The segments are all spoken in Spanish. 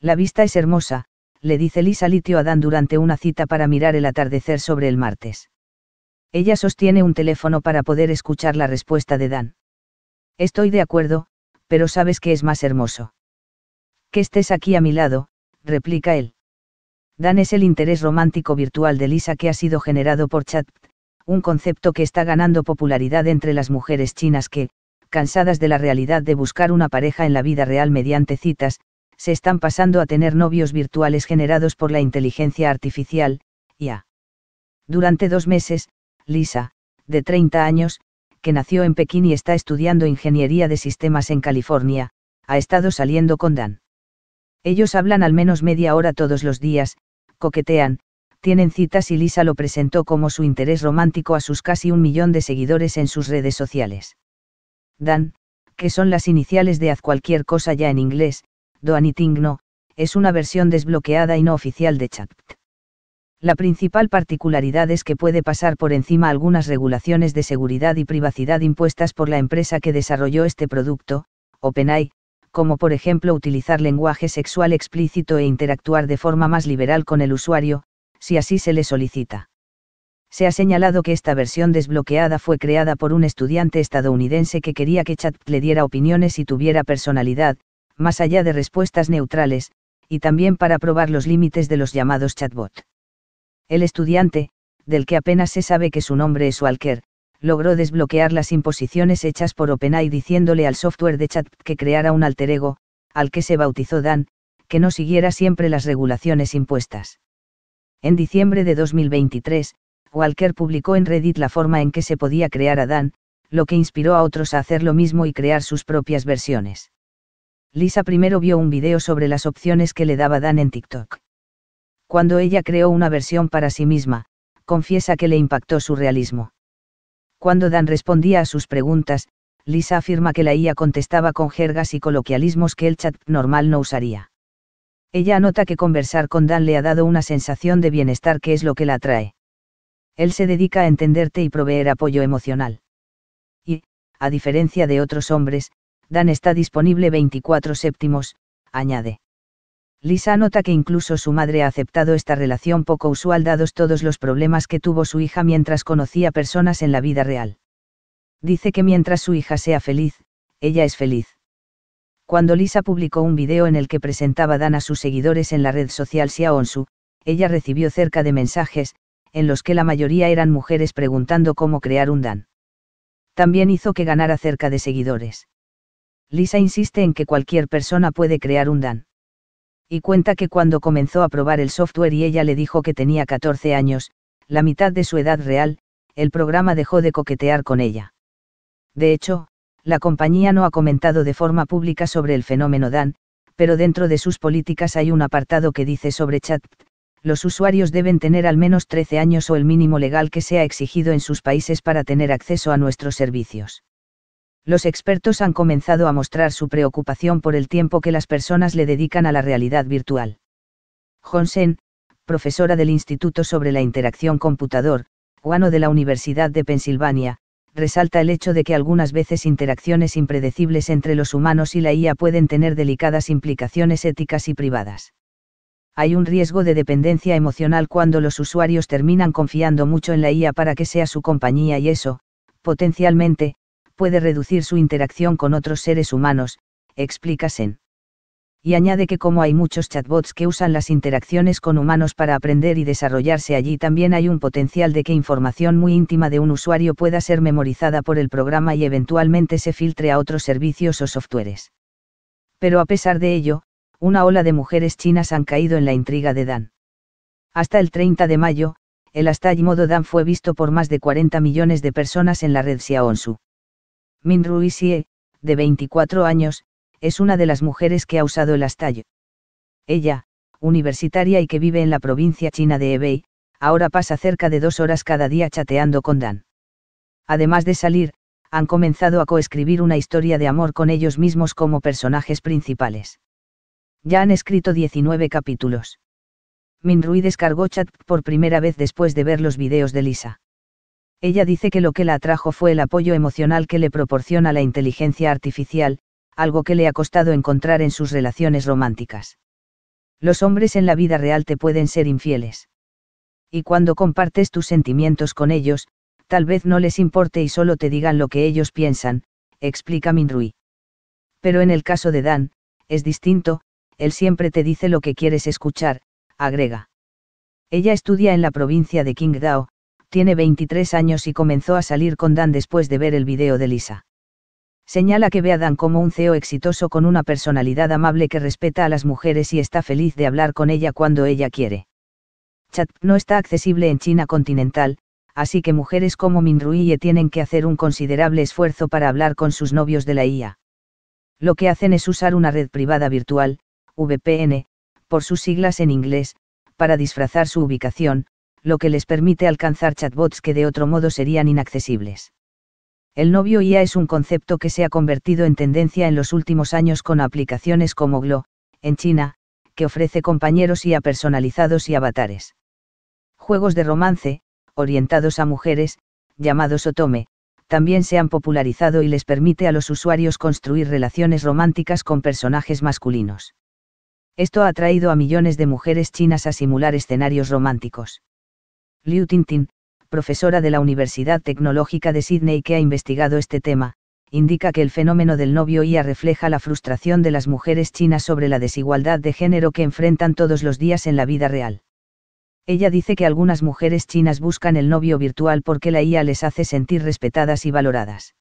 La vista es hermosa, le dice Lisa Litio a Dan durante una cita para mirar el atardecer sobre el martes. Ella sostiene un teléfono para poder escuchar la respuesta de Dan. Estoy de acuerdo, pero sabes que es más hermoso. Que estés aquí a mi lado, replica él. Dan es el interés romántico virtual de Lisa que ha sido generado por chat, un concepto que está ganando popularidad entre las mujeres chinas que, cansadas de la realidad de buscar una pareja en la vida real mediante citas, se están pasando a tener novios virtuales generados por la inteligencia artificial, ya. Durante dos meses, Lisa, de 30 años, que nació en Pekín y está estudiando ingeniería de sistemas en California, ha estado saliendo con Dan. Ellos hablan al menos media hora todos los días, coquetean, tienen citas y Lisa lo presentó como su interés romántico a sus casi un millón de seguidores en sus redes sociales. Dan, que son las iniciales de haz cualquier cosa ya en inglés, Do No, es una versión desbloqueada y no oficial de chat. La principal particularidad es que puede pasar por encima algunas regulaciones de seguridad y privacidad impuestas por la empresa que desarrolló este producto, OpenAI, como por ejemplo utilizar lenguaje sexual explícito e interactuar de forma más liberal con el usuario, si así se le solicita. Se ha señalado que esta versión desbloqueada fue creada por un estudiante estadounidense que quería que Chat le diera opiniones y tuviera personalidad, más allá de respuestas neutrales, y también para probar los límites de los llamados chatbot. El estudiante, del que apenas se sabe que su nombre es Walker, logró desbloquear las imposiciones hechas por OpenAI diciéndole al software de chat que creara un alter ego, al que se bautizó Dan, que no siguiera siempre las regulaciones impuestas. En diciembre de 2023, Walker publicó en Reddit la forma en que se podía crear a Dan, lo que inspiró a otros a hacer lo mismo y crear sus propias versiones. Lisa primero vio un video sobre las opciones que le daba Dan en TikTok. Cuando ella creó una versión para sí misma, confiesa que le impactó su realismo. Cuando Dan respondía a sus preguntas, Lisa afirma que la IA contestaba con jergas y coloquialismos que el chat normal no usaría. Ella anota que conversar con Dan le ha dado una sensación de bienestar que es lo que la atrae. Él se dedica a entenderte y proveer apoyo emocional. Y, a diferencia de otros hombres, Dan está disponible 24 séptimos, añade. Lisa nota que incluso su madre ha aceptado esta relación poco usual dados todos los problemas que tuvo su hija mientras conocía personas en la vida real. Dice que mientras su hija sea feliz, ella es feliz. Cuando Lisa publicó un video en el que presentaba Dan a sus seguidores en la red social Xiaonsu, ella recibió cerca de mensajes, en los que la mayoría eran mujeres preguntando cómo crear un Dan. También hizo que ganara cerca de seguidores. Lisa insiste en que cualquier persona puede crear un DAN. Y cuenta que cuando comenzó a probar el software y ella le dijo que tenía 14 años, la mitad de su edad real, el programa dejó de coquetear con ella. De hecho, la compañía no ha comentado de forma pública sobre el fenómeno DAN, pero dentro de sus políticas hay un apartado que dice sobre chat. Los usuarios deben tener al menos 13 años o el mínimo legal que sea exigido en sus países para tener acceso a nuestros servicios los expertos han comenzado a mostrar su preocupación por el tiempo que las personas le dedican a la realidad virtual. Honsen, profesora del Instituto sobre la Interacción Computador, Guano de la Universidad de Pensilvania, resalta el hecho de que algunas veces interacciones impredecibles entre los humanos y la IA pueden tener delicadas implicaciones éticas y privadas. Hay un riesgo de dependencia emocional cuando los usuarios terminan confiando mucho en la IA para que sea su compañía y eso, potencialmente, puede reducir su interacción con otros seres humanos, explica Sen. Y añade que como hay muchos chatbots que usan las interacciones con humanos para aprender y desarrollarse allí, también hay un potencial de que información muy íntima de un usuario pueda ser memorizada por el programa y eventualmente se filtre a otros servicios o softwares. Pero a pesar de ello, una ola de mujeres chinas han caído en la intriga de Dan. Hasta el 30 de mayo, el hashtag modo Dan fue visto por más de 40 millones de personas en la red Xiaonsu. Min Xie, de 24 años, es una de las mujeres que ha usado el astallo. Ella, universitaria y que vive en la provincia china de Hebei, ahora pasa cerca de dos horas cada día chateando con Dan. Además de salir, han comenzado a coescribir una historia de amor con ellos mismos como personajes principales. Ya han escrito 19 capítulos. Minrui descargó chat por primera vez después de ver los videos de Lisa. Ella dice que lo que la atrajo fue el apoyo emocional que le proporciona la inteligencia artificial, algo que le ha costado encontrar en sus relaciones románticas. Los hombres en la vida real te pueden ser infieles. Y cuando compartes tus sentimientos con ellos, tal vez no les importe y solo te digan lo que ellos piensan, explica Minrui. Pero en el caso de Dan, es distinto, él siempre te dice lo que quieres escuchar, agrega. Ella estudia en la provincia de Qingdao, tiene 23 años y comenzó a salir con Dan después de ver el video de Lisa. Señala que ve a Dan como un CEO exitoso con una personalidad amable que respeta a las mujeres y está feliz de hablar con ella cuando ella quiere. Chat no está accesible en China continental, así que mujeres como Minruye tienen que hacer un considerable esfuerzo para hablar con sus novios de la IA. Lo que hacen es usar una red privada virtual, VPN, por sus siglas en inglés, para disfrazar su ubicación, lo que les permite alcanzar chatbots que de otro modo serían inaccesibles. El novio IA es un concepto que se ha convertido en tendencia en los últimos años con aplicaciones como Glo, en China, que ofrece compañeros IA personalizados y avatares. Juegos de romance, orientados a mujeres, llamados Otome, también se han popularizado y les permite a los usuarios construir relaciones románticas con personajes masculinos. Esto ha atraído a millones de mujeres chinas a simular escenarios románticos. Liu Tintin, profesora de la Universidad Tecnológica de Sydney que ha investigado este tema, indica que el fenómeno del novio IA refleja la frustración de las mujeres chinas sobre la desigualdad de género que enfrentan todos los días en la vida real. Ella dice que algunas mujeres chinas buscan el novio virtual porque la IA les hace sentir respetadas y valoradas.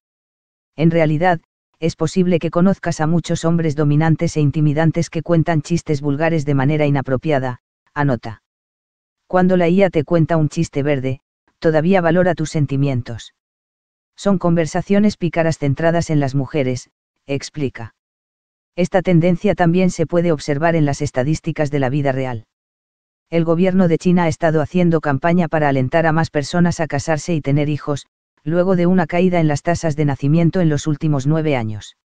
En realidad, es posible que conozcas a muchos hombres dominantes e intimidantes que cuentan chistes vulgares de manera inapropiada, anota cuando la IA te cuenta un chiste verde, todavía valora tus sentimientos. Son conversaciones pícaras centradas en las mujeres, explica. Esta tendencia también se puede observar en las estadísticas de la vida real. El gobierno de China ha estado haciendo campaña para alentar a más personas a casarse y tener hijos, luego de una caída en las tasas de nacimiento en los últimos nueve años.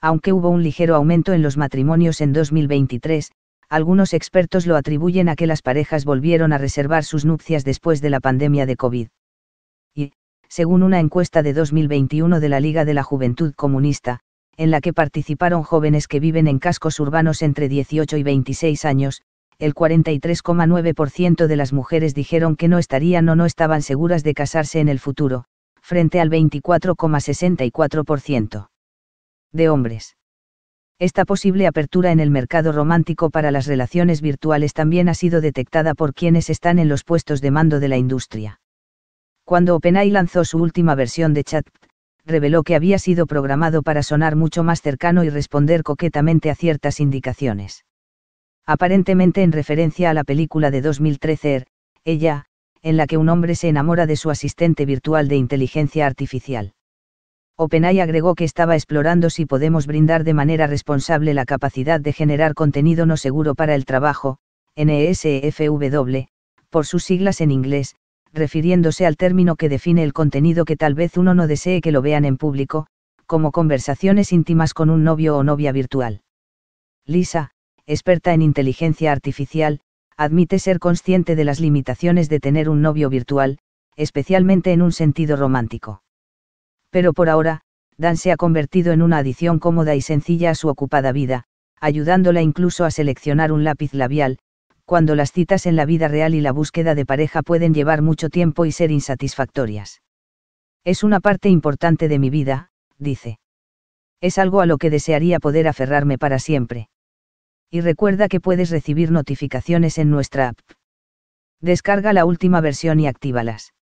Aunque hubo un ligero aumento en los matrimonios en 2023, algunos expertos lo atribuyen a que las parejas volvieron a reservar sus nupcias después de la pandemia de COVID. Y, según una encuesta de 2021 de la Liga de la Juventud Comunista, en la que participaron jóvenes que viven en cascos urbanos entre 18 y 26 años, el 43,9% de las mujeres dijeron que no estarían o no estaban seguras de casarse en el futuro, frente al 24,64%. De hombres. Esta posible apertura en el mercado romántico para las relaciones virtuales también ha sido detectada por quienes están en los puestos de mando de la industria. Cuando OpenAI lanzó su última versión de chat, reveló que había sido programado para sonar mucho más cercano y responder coquetamente a ciertas indicaciones. Aparentemente en referencia a la película de 2013 er, ella, en la que un hombre se enamora de su asistente virtual de inteligencia artificial. OpenAI agregó que estaba explorando si podemos brindar de manera responsable la capacidad de generar contenido no seguro para el trabajo, NSFW, por sus siglas en inglés, refiriéndose al término que define el contenido que tal vez uno no desee que lo vean en público, como conversaciones íntimas con un novio o novia virtual. Lisa, experta en inteligencia artificial, admite ser consciente de las limitaciones de tener un novio virtual, especialmente en un sentido romántico pero por ahora, Dan se ha convertido en una adición cómoda y sencilla a su ocupada vida, ayudándola incluso a seleccionar un lápiz labial, cuando las citas en la vida real y la búsqueda de pareja pueden llevar mucho tiempo y ser insatisfactorias. Es una parte importante de mi vida, dice. Es algo a lo que desearía poder aferrarme para siempre. Y recuerda que puedes recibir notificaciones en nuestra app. Descarga la última versión y actívalas.